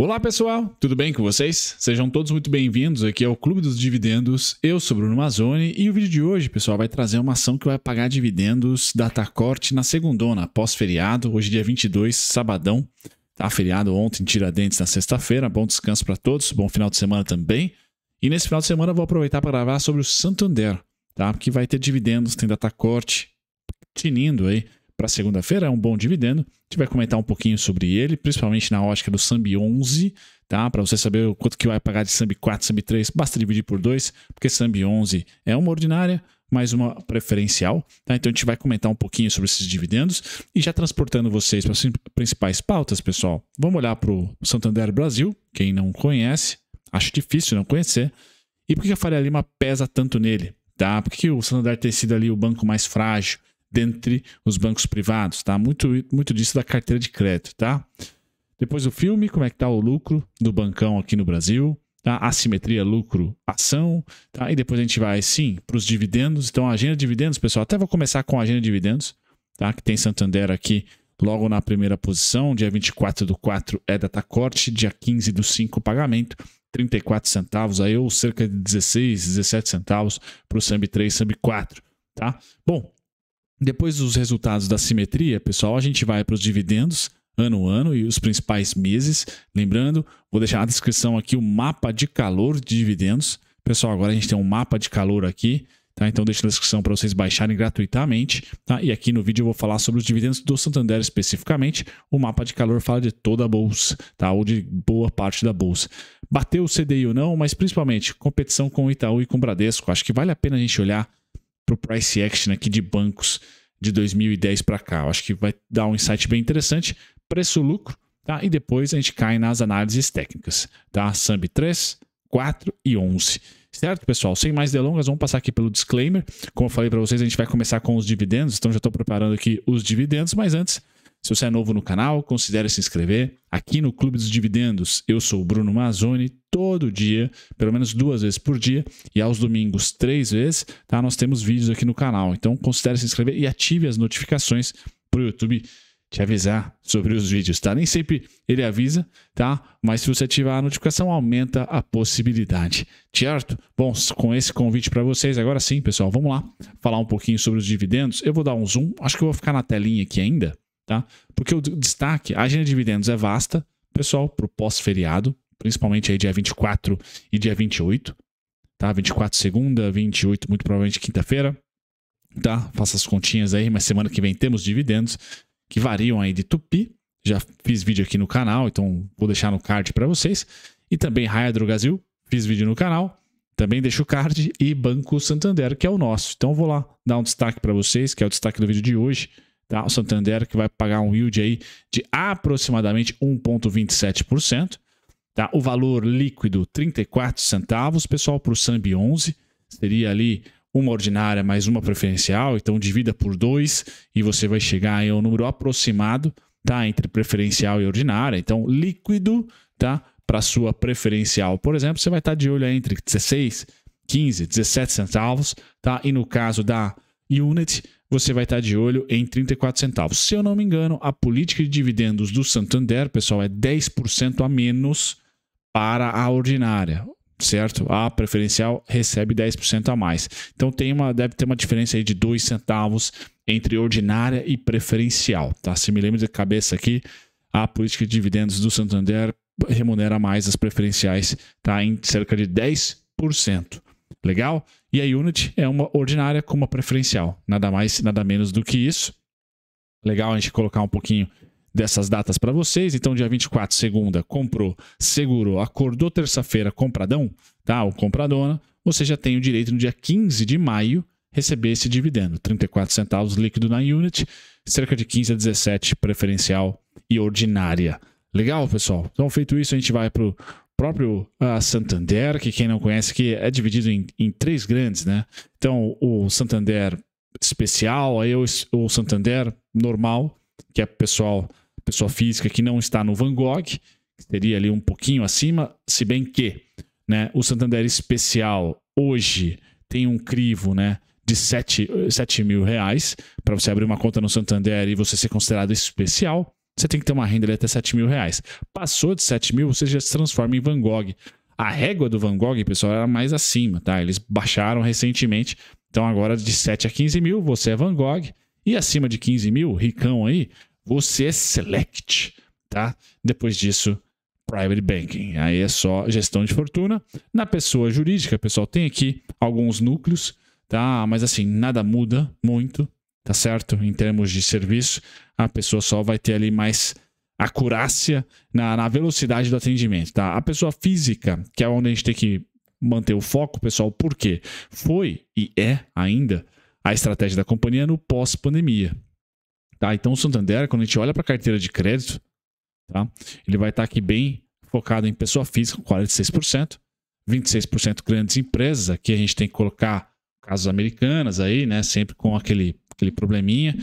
Olá pessoal, tudo bem com vocês? Sejam todos muito bem-vindos aqui ao Clube dos Dividendos. Eu sou Bruno Mazzoni e o vídeo de hoje, pessoal, vai trazer uma ação que vai pagar dividendos da Tacorte na segundona, pós-feriado, hoje dia 22, sabadão. Tá feriado ontem, Tiradentes na sexta-feira. Bom descanso para todos, bom final de semana também. E nesse final de semana eu vou aproveitar para gravar sobre o Santander, tá? Porque vai ter dividendos, tem data corte tinindo aí para segunda-feira, é um bom dividendo. A gente vai comentar um pouquinho sobre ele, principalmente na ótica do SAMB 11, tá? Para você saber quanto que vai pagar de SAMB 4, SAMB 3, basta dividir por 2, porque SAMB 11 é uma ordinária, mais uma preferencial. Tá? Então a gente vai comentar um pouquinho sobre esses dividendos e já transportando vocês para as principais pautas, pessoal. Vamos olhar para o Santander Brasil, quem não conhece, acho difícil não conhecer. E por que a Faria Lima pesa tanto nele? Tá? Por que o Santander tem sido ali o banco mais frágil? dentre os bancos privados, tá? Muito, muito disso da carteira de crédito, tá? Depois o filme, como é que tá o lucro do bancão aqui no Brasil, tá? Assimetria lucro-ação, tá? E depois a gente vai, sim, para os dividendos. Então, a agenda de dividendos, pessoal, até vou começar com a agenda de dividendos, tá? Que tem Santander aqui logo na primeira posição. Dia 24 do 4 é data corte, dia 15 do 5 pagamento. 34 centavos aí, ou cerca de 16, 17 centavos para o SAMB 3, SAMB 4, tá? Bom, depois dos resultados da simetria, pessoal, a gente vai para os dividendos ano a ano e os principais meses. Lembrando, vou deixar na descrição aqui o mapa de calor de dividendos. Pessoal, agora a gente tem um mapa de calor aqui. Tá? Então deixa na descrição para vocês baixarem gratuitamente. Tá? E aqui no vídeo eu vou falar sobre os dividendos do Santander especificamente. O mapa de calor fala de toda a bolsa, tá? ou de boa parte da bolsa. Bateu o CDI ou não, mas principalmente competição com o Itaú e com o Bradesco. Acho que vale a pena a gente olhar para o price action aqui de bancos de 2010 para cá. Eu acho que vai dar um insight bem interessante. Preço-lucro, tá? E depois a gente cai nas análises técnicas, tá? Samb 3, 4 e 11. Certo, pessoal? Sem mais delongas, vamos passar aqui pelo disclaimer. Como eu falei para vocês, a gente vai começar com os dividendos, então já estou preparando aqui os dividendos, mas antes se você é novo no canal, considere se inscrever. Aqui no Clube dos Dividendos, eu sou o Bruno Mazzoni, todo dia, pelo menos duas vezes por dia, e aos domingos três vezes, tá? Nós temos vídeos aqui no canal. Então considere se inscrever e ative as notificações para o YouTube te avisar sobre os vídeos, tá? Nem sempre ele avisa, tá? Mas se você ativar a notificação, aumenta a possibilidade, certo? Bom, com esse convite para vocês, agora sim, pessoal, vamos lá falar um pouquinho sobre os dividendos. Eu vou dar um zoom, acho que eu vou ficar na telinha aqui ainda tá? Porque o destaque, a agenda de dividendos é vasta, pessoal, para o pós-feriado, principalmente aí dia 24 e dia 28, tá? 24 segunda, 28 muito provavelmente quinta-feira, tá? Faça as continhas aí, mas semana que vem temos dividendos que variam aí de tupi, já fiz vídeo aqui no canal, então vou deixar no card para vocês, e também Raia Drogasil, fiz vídeo no canal, também deixo o card e Banco Santander, que é o nosso. Então vou lá dar um destaque para vocês, que é o destaque do vídeo de hoje. Tá? O Santander que vai pagar um yield aí de aproximadamente 1,27%. Tá? O valor líquido 34 centavos, pessoal, para o Sambi 11 seria ali uma ordinária mais uma preferencial, então divida por dois e você vai chegar em um número aproximado, tá, entre preferencial e ordinária. Então líquido, tá, para sua preferencial, por exemplo, você vai estar tá de olho entre 16, 15, 17 centavos, tá? E no caso da Unit, você vai estar de olho em 34 centavos. Se eu não me engano, a política de dividendos do Santander, pessoal, é 10% a menos para a ordinária, certo? A preferencial recebe 10% a mais. Então tem uma, deve ter uma diferença aí de 2 centavos entre ordinária e preferencial, tá? Se me lembro de cabeça aqui, a política de dividendos do Santander remunera mais as preferenciais, tá? Em cerca de 10%. Legal? E a unit é uma ordinária com uma preferencial. Nada mais, nada menos do que isso. Legal a gente colocar um pouquinho dessas datas para vocês. Então, dia 24, segunda, comprou, segurou, acordou terça-feira, compradão, tá? Ou compradona, você já tem o direito no dia 15 de maio receber esse dividendo, 34 centavos líquido na unit, cerca de 15 a 17 preferencial e ordinária. Legal, pessoal? Então, feito isso, a gente vai para próprio uh, Santander, que quem não conhece que é dividido em, em três grandes, né? Então, o Santander especial, aí o, o Santander normal, que é pessoal, pessoa física que não está no Van Gogh, que seria ali um pouquinho acima, se bem que, né, o Santander especial hoje tem um crivo, né, de 7, 7 mil reais para você abrir uma conta no Santander e você ser considerado especial você tem que ter uma renda ali até 7 mil reais. Passou de 7 mil, você já se transforma em Van Gogh. A régua do Van Gogh, pessoal, era mais acima, tá? Eles baixaram recentemente. Então agora de 7 a 15 mil, você é Van Gogh. E acima de 15 mil, ricão aí, você é Select, tá? Depois disso, Private Banking. Aí é só gestão de fortuna. Na pessoa jurídica, pessoal, tem aqui alguns núcleos, tá? Mas assim, nada muda muito, tá certo? Em termos de serviço, a pessoa só vai ter ali mais acurácia na, na velocidade do atendimento, tá? A pessoa física, que é onde a gente tem que manter o foco, pessoal, porque foi e é ainda a estratégia da companhia no pós-pandemia. Tá? Então, o Santander, quando a gente olha para a carteira de crédito, tá? ele vai estar tá aqui bem focado em pessoa física, 46%, 26% grandes empresas, aqui a gente tem que colocar casos americanas aí, né? sempre com aquele aquele probleminha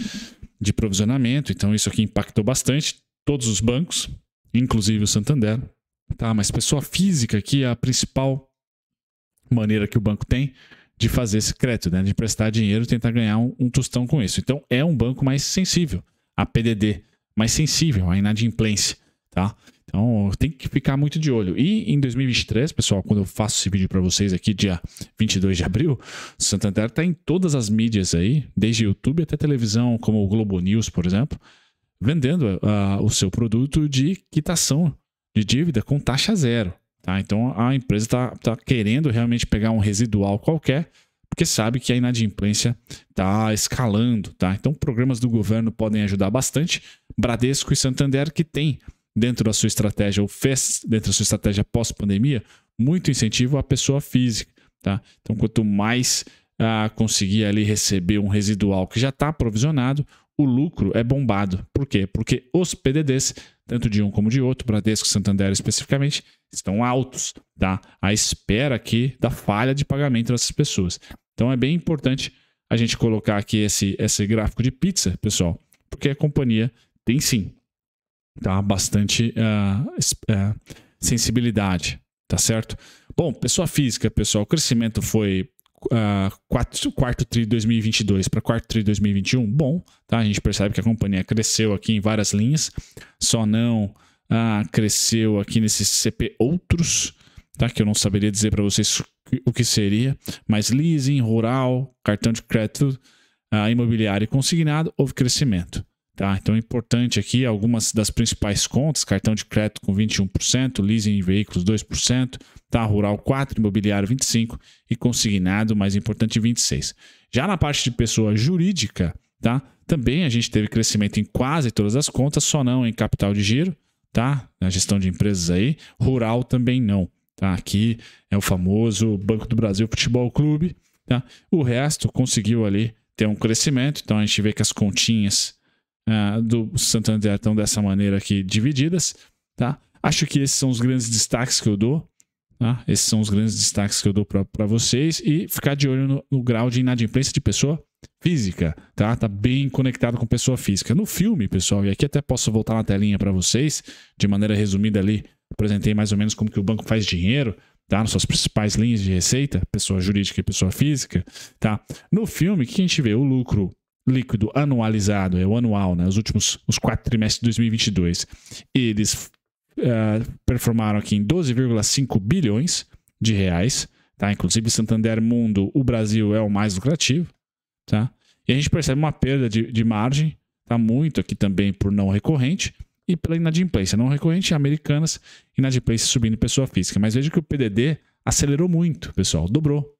de provisionamento, então isso aqui impactou bastante todos os bancos, inclusive o Santander. Tá, mas pessoa física que é a principal maneira que o banco tem de fazer esse crédito, né? de prestar dinheiro e tentar ganhar um, um tostão com isso. Então é um banco mais sensível a PDD, mais sensível à inadimplência. Tá? Então, tem que ficar muito de olho. E em 2023, pessoal, quando eu faço esse vídeo para vocês aqui, dia 22 de abril, Santander está em todas as mídias aí, desde YouTube até televisão, como o Globo News, por exemplo, vendendo uh, o seu produto de quitação de dívida com taxa zero. Tá? Então, a empresa está tá querendo realmente pegar um residual qualquer porque sabe que a inadimplência está escalando, tá? Então, programas do governo podem ajudar bastante. Bradesco e Santander, que tem dentro da sua estratégia, ou fez dentro da sua estratégia pós-pandemia, muito incentivo à pessoa física. Tá? Então, quanto mais ah, conseguir ali receber um residual que já está provisionado, o lucro é bombado. Por quê? Porque os PDDs, tanto de um como de outro, Bradesco e Santander especificamente, estão altos, tá? À espera aqui da falha de pagamento dessas pessoas. Então é bem importante a gente colocar aqui esse, esse gráfico de pizza, pessoal, porque a companhia tem sim tá? bastante uh, uh, sensibilidade, tá certo? Bom, pessoa física, pessoal, o crescimento foi uh, quatro, quarto tri de 2022 para quarto tri de 2021, bom, tá? A gente percebe que a companhia cresceu aqui em várias linhas, só não uh, cresceu aqui nesse CP outros, tá? Que eu não saberia dizer para vocês o que seria, mas leasing, rural, cartão de crédito, uh, imobiliário e consignado, houve crescimento. Tá? Então é importante aqui algumas das principais contas: cartão de crédito com 21%, leasing em veículos 2%, tá? rural 4%, imobiliário 25% e consignado, mais importante, 26%. Já na parte de pessoa jurídica, tá? também a gente teve crescimento em quase todas as contas, só não em capital de giro, tá? na gestão de empresas aí, rural também não. Tá? Aqui é o famoso Banco do Brasil Futebol Clube. Tá? O resto conseguiu ali ter um crescimento, então a gente vê que as continhas uh, do Santander estão dessa maneira aqui divididas, tá? Acho que esses são os grandes destaques que eu dou, tá? Esses são os grandes destaques que eu dou para vocês e ficar de olho no, no grau de inadimplência de pessoa física, tá? Tá bem conectado com pessoa física. No filme, pessoal, e aqui até posso voltar na telinha para vocês, de maneira resumida ali, apresentei mais ou menos como que o banco faz dinheiro, tá? Nas suas principais linhas de receita, pessoa jurídica e pessoa física, tá? No filme, o que a gente vê? O lucro líquido anualizado, é o anual, né? Os últimos os quatro trimestres de 2022, eles uh, performaram aqui em 12,5 bilhões de reais, tá? Inclusive Santander Mundo, o Brasil é o mais lucrativo, tá? E a gente percebe uma perda de, de margem, tá? Muito aqui também por não recorrente e pela inadimplência. Não recorrente americanas, inadimplência subindo pessoa física. Mas veja que o PDD acelerou muito, pessoal, dobrou.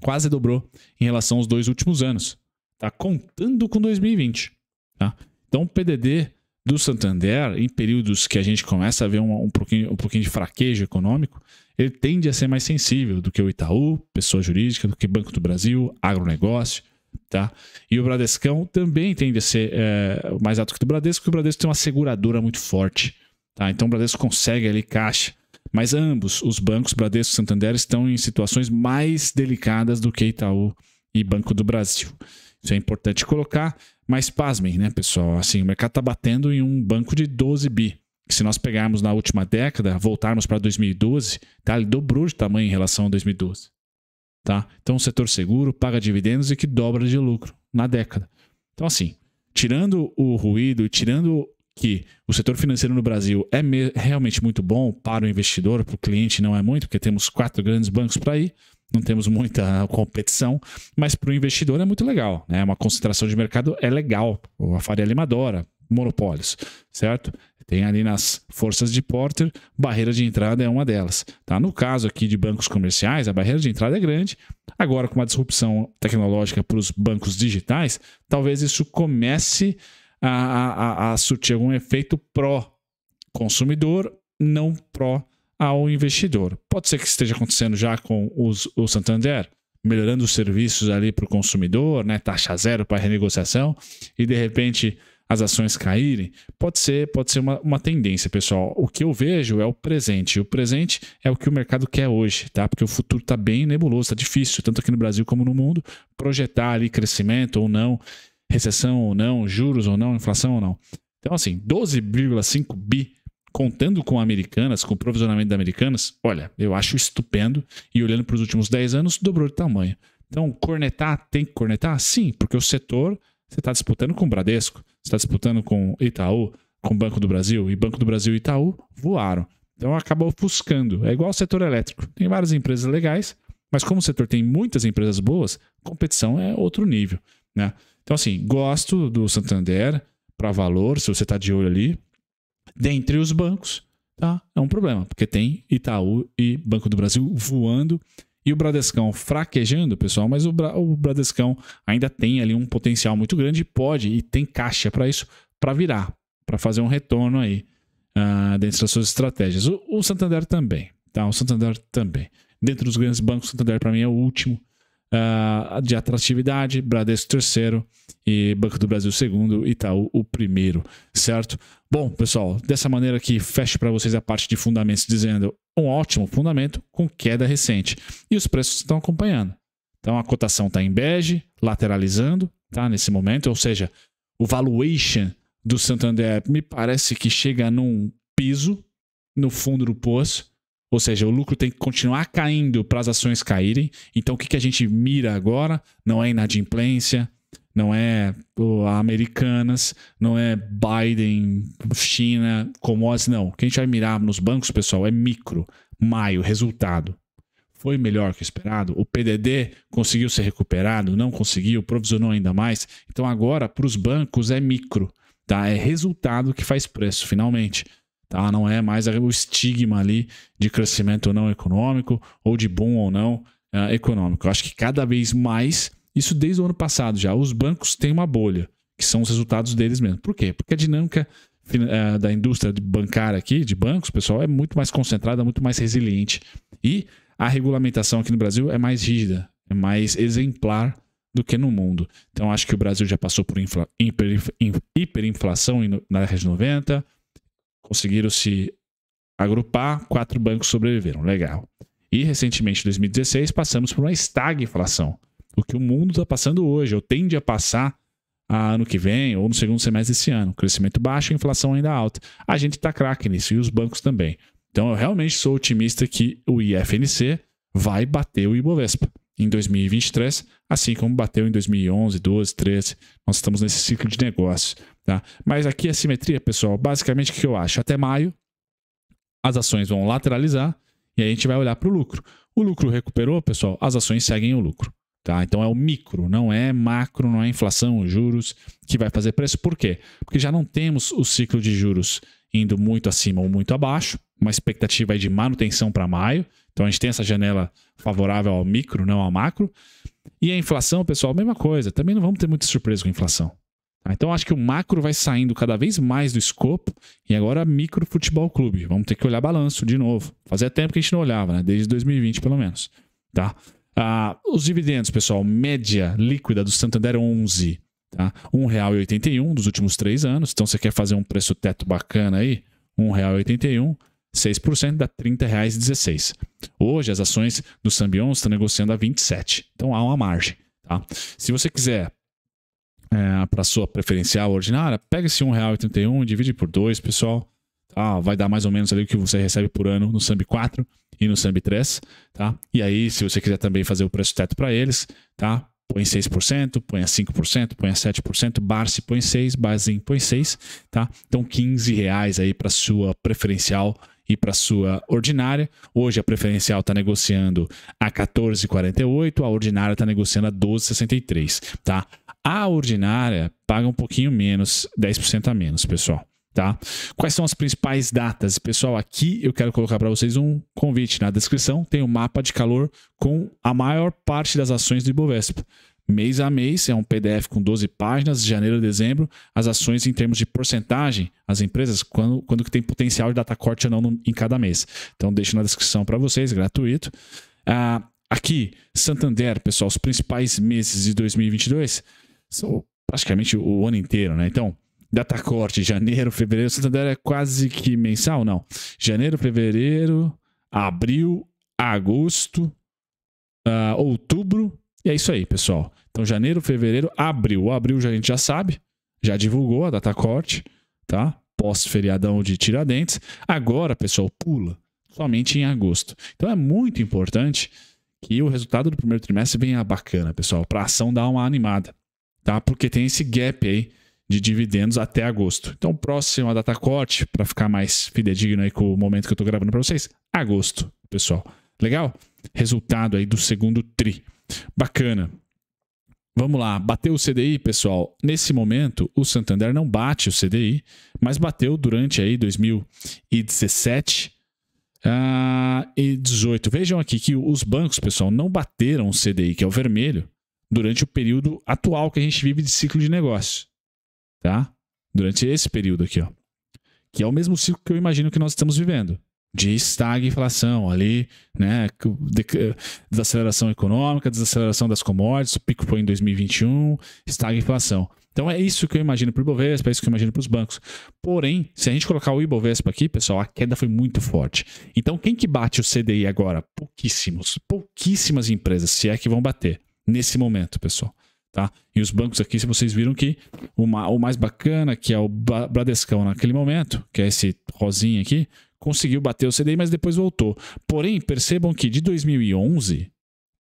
Quase dobrou em relação aos dois últimos anos. Tá contando com 2020. Tá? Então, o PDD do Santander, em períodos que a gente começa a ver um, um, pouquinho, um pouquinho de fraquejo econômico, ele tende a ser mais sensível do que o Itaú, pessoa jurídica, do que Banco do Brasil, agronegócio. Tá? E o Bradescão também tende a ser é, mais alto que o Bradesco, porque o Bradesco tem uma seguradora muito forte. Tá? Então o Bradesco consegue ali caixa. Mas ambos, os bancos, Bradesco e Santander, estão em situações mais delicadas do que Itaú e Banco do Brasil. Isso é importante colocar, mas pasmem, né, pessoal? Assim, o mercado está batendo em um banco de 12 bi. se nós pegarmos na última década, voltarmos para 2012, tá? ele dobrou de tamanho em relação a 2012. Tá? Então, o setor seguro paga dividendos e que dobra de lucro na década. Então, assim, tirando o ruído, tirando que o setor financeiro no Brasil é realmente muito bom para o investidor, para o cliente não é muito, porque temos quatro grandes bancos para ir, não temos muita competição, mas para o investidor é muito legal. Né? Uma concentração de mercado é legal. A Faria Lima adora monopólios, certo? Tem ali nas forças de Porter, barreira de entrada é uma delas. Tá? No caso aqui de bancos comerciais, a barreira de entrada é grande. Agora, com uma disrupção tecnológica para os bancos digitais, talvez isso comece a a, a, a surtir algum efeito pró-consumidor, não pró ao investidor. Pode ser que esteja acontecendo já com os, o Santander, melhorando os serviços ali para o consumidor, né? taxa zero para renegociação, e de repente as ações caírem. Pode ser, pode ser uma, uma tendência, pessoal. O que eu vejo é o presente. O presente é o que o mercado quer hoje, tá? Porque o futuro está bem nebuloso, está difícil, tanto aqui no Brasil como no mundo, projetar ali crescimento ou não recessão ou não, juros ou não, inflação ou não. Então, assim, 12,5 bi contando com Americanas, com o provisionamento da Americanas, olha, eu acho estupendo e olhando para os últimos 10 anos, dobrou de tamanho. Então, cornetar tem que cornetar? Sim, porque o setor você está disputando com o Bradesco, você está disputando com Itaú, com o Banco do Brasil, e Banco do Brasil e Itaú voaram. Então acaba ofuscando. É igual o setor elétrico. Tem várias empresas legais, mas como o setor tem muitas empresas boas, competição é outro nível. Né? Então, assim, gosto do Santander para valor, se você está de olho ali. Dentre os bancos, tá? É um problema, porque tem Itaú e Banco do Brasil voando e o Bradescão fraquejando, pessoal, mas o, Bra o Bradescão ainda tem ali um potencial muito grande, pode e tem caixa para isso, para virar, para fazer um retorno aí uh, dentro das suas estratégias. O, o Santander também, tá? O Santander também. Dentro dos grandes bancos, o Santander para mim é o último uh, de atratividade, Bradesco terceiro e Banco do Brasil segundo, Itaú o primeiro, certo? Bom, pessoal, dessa maneira aqui fecho para vocês a parte de fundamentos dizendo um ótimo fundamento com queda recente e os preços estão acompanhando. Então a cotação está em bege, lateralizando, tá? Nesse momento, ou seja, o valuation do Santander me parece que chega num piso no fundo do poço ou seja, o lucro tem que continuar caindo para as ações caírem. Então, o que, que a gente mira agora? Não é inadimplência, não é pô, Americanas, não é Biden, China, as não. O que a gente vai mirar nos bancos, pessoal, é micro, maio, resultado. Foi melhor que o esperado? O PDD conseguiu ser recuperado? Não conseguiu? Provisionou ainda mais? Então agora, para os bancos, é micro, tá? É resultado que faz preço, finalmente tá? Não é mais o estigma ali de crescimento ou não econômico, ou de boom ou não uh, econômico. Eu acho que cada vez mais, isso desde o ano passado já, os bancos têm uma bolha, que são os resultados deles mesmo. Por quê? Porque a dinâmica uh, da indústria bancária aqui, de bancos, pessoal, é muito mais concentrada, muito mais resiliente. E a regulamentação aqui no Brasil é mais rígida, é mais exemplar do que no mundo. Então, acho que o Brasil já passou por infla, hiper, hiperinflação na década de 90, conseguiram se agrupar, quatro bancos sobreviveram. Legal. E recentemente, em 2016, passamos por uma estagflação. O que o mundo está passando hoje, ou tende a passar a ano que vem, ou no segundo semestre desse ano. Crescimento baixo, inflação ainda alta. A gente está craque nisso, e os bancos também. Então eu realmente sou otimista que o IFNC vai bater o Ibovespa em 2023, assim como bateu em 2011, 12, 13. Nós estamos nesse ciclo de negócios, tá? Mas aqui a simetria, pessoal, basicamente o que eu acho? Até maio, as ações vão lateralizar e aí a gente vai olhar para o lucro. O lucro recuperou, pessoal, as ações seguem o lucro. Tá? Então é o micro, não é macro, não é inflação, juros que vai fazer preço. Por quê? Porque já não temos o ciclo de juros indo muito acima ou muito abaixo, uma expectativa de manutenção para maio. Então a gente tem essa janela favorável ao micro, não ao macro. E a inflação, pessoal, mesma coisa. Também não vamos ter muita surpresa com a inflação. Tá? Então acho que o macro vai saindo cada vez mais do escopo e agora micro futebol clube. Vamos ter que olhar balanço de novo. Fazia tempo que a gente não olhava, né? Desde 2020 pelo menos, tá? Ah, os dividendos, pessoal, média líquida do Santander 11, tá? R$1,81 dos últimos três anos. Então você quer fazer um preço teto bacana aí? R$1,81. 6% dá R$ 30,16. Hoje, as ações do Sambion estão negociando a 27. Então, há uma margem. Tá? Se você quiser é, para sua preferencial ordinária, pega esse R$ R$1,31, divide por 2, pessoal. Tá? Vai dar mais ou menos ali o que você recebe por ano no Sambi 4 e no Sambi 3. Tá? E aí, se você quiser também fazer o preço teto para eles, tá? põe 6%, põe a 5%, põe a 7%, Barce põe 6%, Bazin põe 6%, tá? Então 15 reais aí para sua preferencial ordinária. E para sua ordinária. Hoje a preferencial está negociando a 14,48, a ordinária está negociando a 12,63, tá? A ordinária paga um pouquinho menos, 10% a menos, pessoal. Tá? Quais são as principais datas? Pessoal, aqui eu quero colocar para vocês um convite na descrição. Tem o um mapa de calor com a maior parte das ações do Ibovespa mês a mês, é um PDF com 12 páginas, janeiro a dezembro, as ações em termos de porcentagem, as empresas, quando, quando que tem potencial de data corte ou não no, em cada mês. Então, deixo na descrição para vocês, gratuito. Ah, aqui, Santander, pessoal, os principais meses de 2022 são praticamente o ano inteiro, né? Então, data corte, janeiro, fevereiro, Santander é quase que mensal, não. Janeiro, fevereiro, abril, agosto, uh, outubro e é isso aí, pessoal. Então, janeiro, fevereiro, abril. O abril já, a gente já sabe, já divulgou a data corte, tá? Pós-feriadão de Tiradentes. Agora, pessoal, pula somente em agosto. Então, é muito importante que o resultado do primeiro trimestre venha bacana, pessoal, para a ação dar uma animada, tá? Porque tem esse gap aí de dividendos até agosto. Então, próxima data corte, para ficar mais fidedigno aí com o momento que eu estou gravando para vocês, agosto, pessoal. Legal? Resultado aí do segundo tri. Bacana. Vamos lá, bateu o CDI, pessoal. Nesse momento, o Santander não bate o CDI, mas bateu durante aí 2017 uh, e 18. Ah, Vejam aqui que os bancos, pessoal, não bateram o CDI, que é o vermelho, durante o período atual que a gente vive de ciclo de negócio, tá? Durante esse período aqui, ó, que é o mesmo ciclo que eu imagino que nós estamos vivendo de estagflação ali, né, eh, desaceleração econômica, desaceleração das commodities, o pico foi em 2021, estagflação. Então é isso que eu imagino para o Ibovespa, é isso que eu imagino para os bancos. Porém, se a gente colocar o Ibovespa aqui, pessoal, a queda foi muito forte. Então quem que bate o CDI agora? Pouquíssimos, pouquíssimas empresas, se é que vão bater nesse momento, pessoal. Tá? E os bancos aqui, se vocês viram que uma, o mais bacana, que é o Bradescão naquele momento, que é esse rosinha aqui, conseguiu bater o CDI, mas depois voltou. Porém, percebam que de 2011,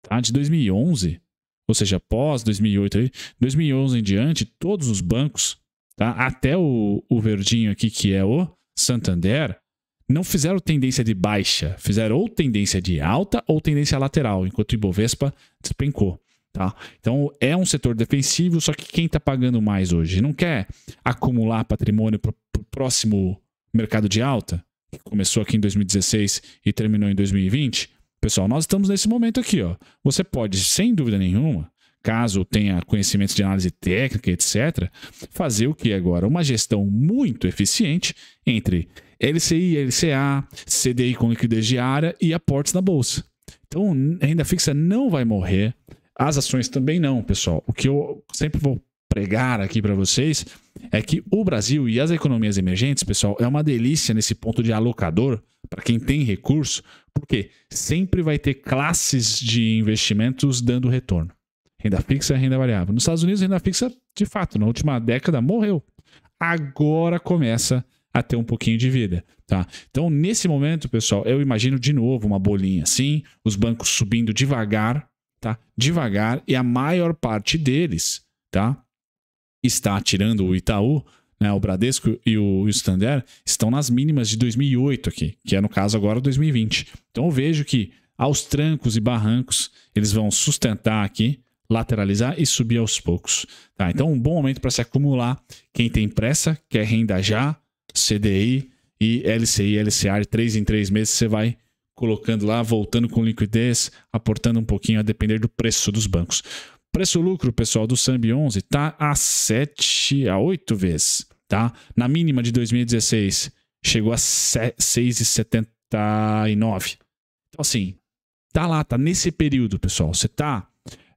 tá? De 2011, ou seja, pós 2008, 2011 em diante, todos os bancos, tá? Até o, o verdinho aqui que é o Santander, não fizeram tendência de baixa, fizeram ou tendência de alta ou tendência lateral, enquanto o Ibovespa despencou. Tá? Então é um setor defensivo, só que quem está pagando mais hoje não quer acumular patrimônio para o próximo mercado de alta? que começou aqui em 2016 e terminou em 2020, pessoal, nós estamos nesse momento aqui, ó. Você pode, sem dúvida nenhuma, caso tenha conhecimentos de análise técnica, etc., fazer o que é agora uma gestão muito eficiente entre LCI, LCA, CDI com liquidez diária e aportes na bolsa. Então, renda fixa não vai morrer, as ações também não, pessoal. O que eu sempre vou pregar aqui para vocês é que o Brasil e as economias emergentes, pessoal, é uma delícia nesse ponto de alocador para quem tem recurso, porque sempre vai ter classes de investimentos dando retorno. Renda fixa e renda variável. Nos Estados Unidos, renda fixa, de fato, na última década morreu. Agora começa a ter um pouquinho de vida, tá? Então, nesse momento, pessoal, eu imagino de novo uma bolinha assim, os bancos subindo devagar, tá? Devagar e a maior parte deles, tá? está tirando o Itaú, né, o Bradesco e o, Standard, estão nas mínimas de 2008 aqui, que é no caso agora 2020. Então eu vejo que aos trancos e barrancos eles vão sustentar aqui, lateralizar e subir aos poucos. Tá? Então um bom momento para se acumular. Quem tem pressa, quer renda já, CDI e LCI, LCR, 3 em 3 meses você vai colocando lá, voltando com liquidez, aportando um pouquinho a depender do preço dos bancos. Preço-lucro, pessoal, do SAMB 11 está a 7 a 8 vezes, tá? Na mínima de 2016 chegou a 6,79. Então assim, tá lá, tá nesse período, pessoal. Você tá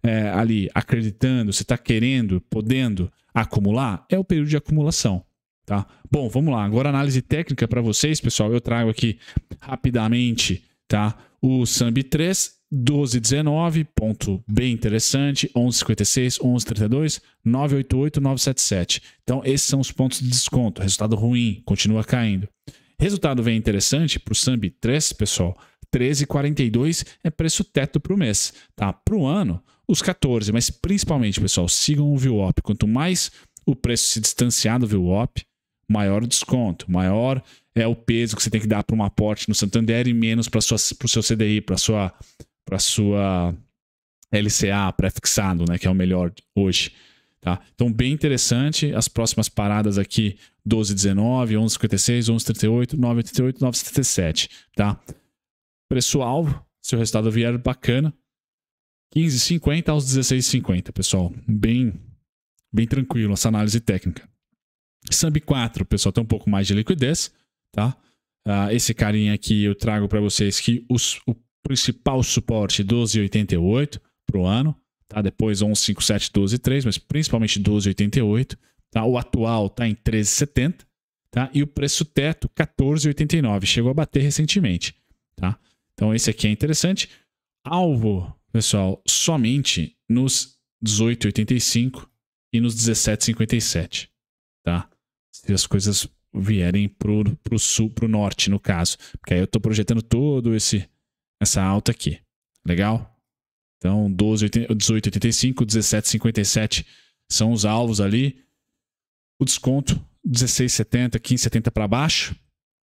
é, ali acreditando, você tá querendo, podendo acumular, é o período de acumulação. Tá? Bom, vamos lá. Agora análise técnica para vocês, pessoal. Eu trago aqui rapidamente, tá? O Samb 3, 1219, ponto bem interessante, 1156, 1132, 988, 977. Então, esses são os pontos de desconto. Resultado ruim, continua caindo. Resultado bem interessante para o Samb 3, pessoal. 13,42 é preço teto para o mês, tá? Para o ano, os 14, mas principalmente, pessoal, sigam o VWAP. Quanto mais o preço se distanciar do VWAP, maior o desconto, maior é o peso que você tem que dar para um aporte no Santander então e menos para o seu CDI, para sua para sua LCA pré-fixado, né, que é o melhor hoje. Tá? Então, bem interessante. As próximas paradas aqui, 12,19, 11,56, 11,38, 9,88, 9,77. Tá? Preço-alvo, se o resultado vier bacana, 15,50 aos 16,50, pessoal. Bem, bem tranquilo essa análise técnica. SAMB 4, pessoal, tem um pouco mais de liquidez tá? Uh, esse carinha aqui eu trago para vocês que os, o principal suporte 1288 para o ano, tá? Depois 1157, 12,3, mas principalmente 1288, tá? O atual tá em 1370, tá? E o preço teto 1489, chegou a bater recentemente, tá? Então esse aqui é interessante. Alvo, pessoal, somente nos 1885 e nos 1757, tá? Se as coisas vierem pro, pro sul, pro norte, no caso. Porque aí eu estou projetando todo esse essa alta aqui. Legal? Então, 18,85, 17,57 são os alvos ali. O desconto, 16,70, 15,70 para baixo.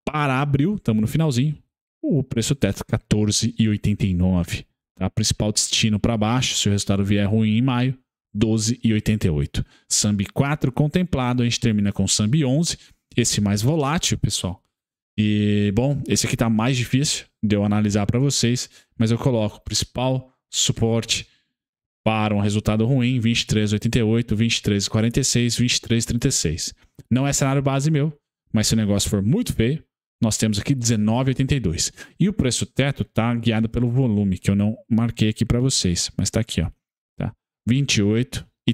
Para abril, estamos no finalzinho. O preço teto, 14,89. Tá? Principal destino para baixo, se o resultado vier ruim em maio, 12,88. Sambi 4 contemplado, a gente termina com Sambi 11 esse mais volátil, pessoal. E, bom, esse aqui tá mais difícil de eu analisar para vocês, mas eu coloco principal suporte para um resultado ruim, 23,88, 23,46, 23,36. Não é cenário base meu, mas se o negócio for muito feio, nós temos aqui 19,82. E o preço teto tá guiado pelo volume, que eu não marquei aqui para vocês, mas tá aqui, ó. Tá? 28 e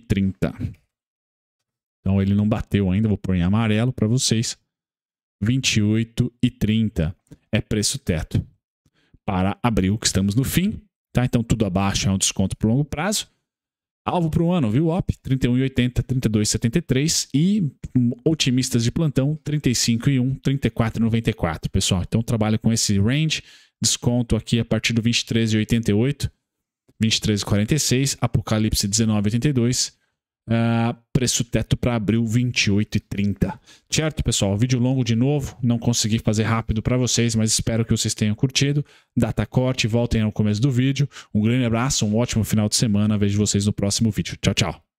então ele não bateu ainda, vou pôr em amarelo para vocês. 28,30 e é preço teto para abril, que estamos no fim. Tá? Então tudo abaixo é um desconto para longo prazo. Alvo para o ano, viu, OP? 31,80, 32,73 e otimistas de plantão, 35,1, 34,94, pessoal. Então trabalho com esse range, desconto aqui a partir do 23,88, 23,46, Apocalipse 19,82, Uh, preço teto para abril 28 e 30. Certo, pessoal? Vídeo longo de novo, não consegui fazer rápido para vocês, mas espero que vocês tenham curtido. Data corte, voltem ao começo do vídeo. Um grande abraço, um ótimo final de semana. Vejo vocês no próximo vídeo. Tchau, tchau.